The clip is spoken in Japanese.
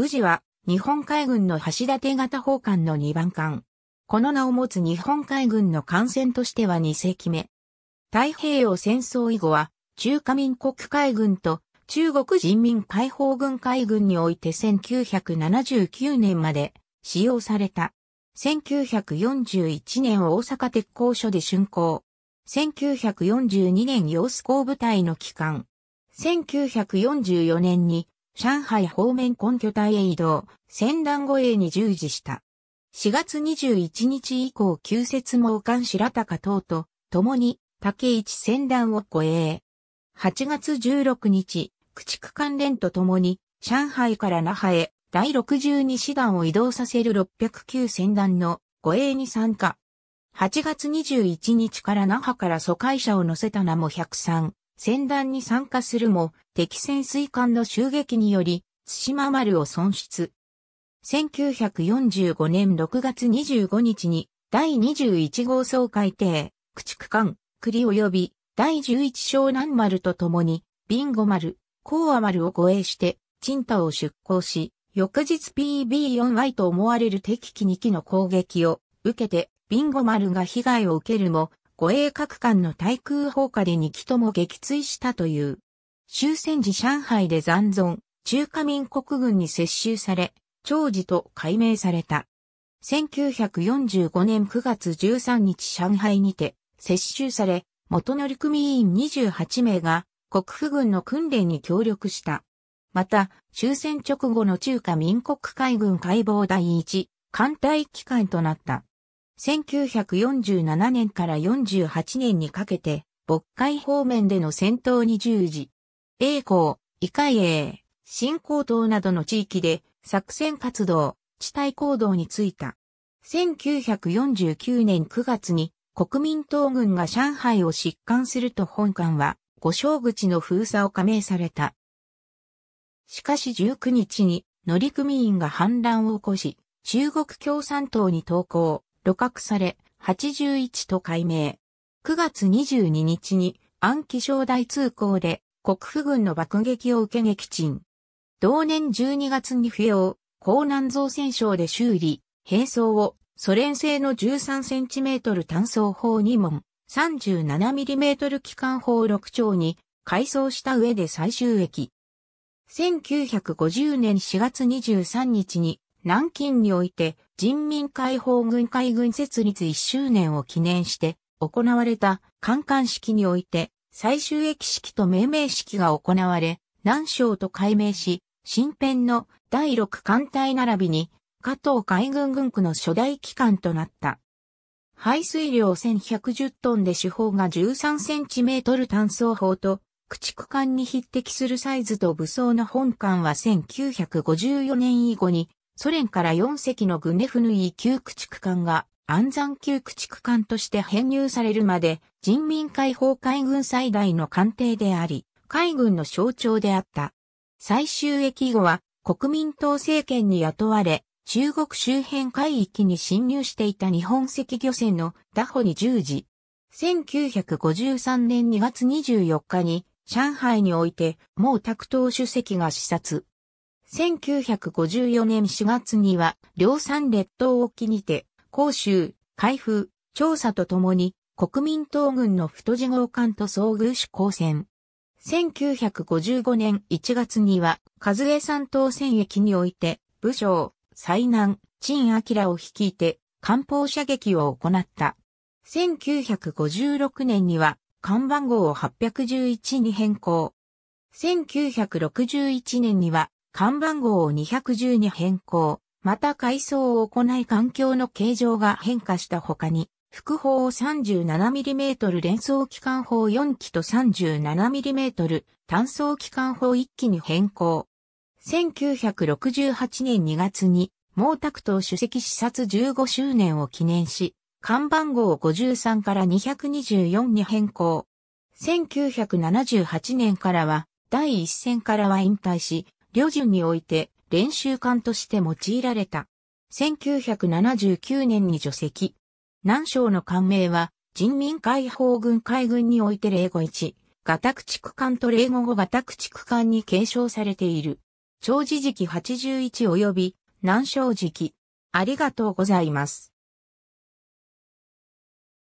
宇治は、日本海軍の橋立型砲艦の2番艦。この名を持つ日本海軍の艦船としては2世紀目。太平洋戦争以後は、中華民国海軍と中国人民解放軍海軍において1979年まで使用された。1941年大阪鉄工所で竣工。1942年洋子工部隊の機関。1944年に上海方面根拠体へ移動、戦団護衛に従事した。4月21日以降旧説毛官白高等と共に竹一戦団を護衛。8月16日、駆逐関連と共に上海から那覇へ第62師団を移動させる609戦団の護衛に参加。8月21日から那覇から疎開者を乗せた名も103戦団に参加するも、敵潜水艦の襲撃により、対馬丸を損失。1945年6月25日に、第21号総海艇、駆逐艦、栗及び、第11小南丸と共に、ビンゴ丸、コーア丸を護衛して、チンタを出港し、翌日 p b 4 y と思われる敵機2機の攻撃を受けて、ビンゴ丸が被害を受けるも、護衛各艦の対空砲火で2機とも撃墜したという。終戦時上海で残存、中華民国軍に接収され、長寿と改名された。1945年9月13日上海にて、接収され、元乗組員28名が国府軍の訓練に協力した。また、終戦直後の中華民国海軍解剖第一艦隊機関となった。1947年から48年にかけて、渤海方面での戦闘に従事。栄光、異海英、新高等などの地域で作戦活動、地帯行動についた。1949年9月に国民党軍が上海を疾患すると本館は五正口の封鎖を加盟された。しかし19日に乗組員が反乱を起こし、中国共産党に投降。鹵覚され、81と改名。9月22日に安徽省大通行で国府軍の爆撃を受け撃沈。同年12月に不要、高南造船省で修理、兵装をソ連製の 13cm 単装砲2門、37mm 機関砲6丁に改装した上で最終駅。1950年4月23日に南京において人民解放軍海軍設立1周年を記念して行われた観艦式において最終駅式と命名式が行われ、南省と改名し、新編の第6艦隊並びに加藤海軍軍区の初代機関となった。排水量1110トンで手法が13センチメートル単装砲と駆逐艦に匹敵するサイズと武装の本艦は1954年以後にソ連から4隻のグネフヌイ旧駆逐艦が安山旧駆逐艦として編入されるまで人民解放海軍最大の艦艇であり、海軍の象徴であった。最終駅後は国民党政権に雇われ、中国周辺海域に侵入していた日本赤漁船の打歩に従事。1953年2月24日に上海において毛沢東主席が視察。1954年4月には、両山列島沖にて、広州、開封、調査とともに、国民党軍の太字号艦と遭遇し交戦。1955年1月には、和江山東戦役において、武将、災難、陳明を率いて、艦砲射撃を行った。1956年には、看板号を811に変更。1961年には、看板号を210に変更、また改装を行い環境の形状が変化した他に、副砲を 37mm 連装機関砲4機と 37mm 単装機関砲1機に変更。1968年2月に毛沢東主席視察15周年を記念し、看板号53から224に変更。1978年からは第一線からは引退し、旅順において練習艦として用いられた。1979年に除籍。南省の艦名は、人民解放軍海軍において0語1、ガタク地区艦と0語5ガタク地区艦に継承されている。長寿時期81及び、南省時期。ありがとうございます。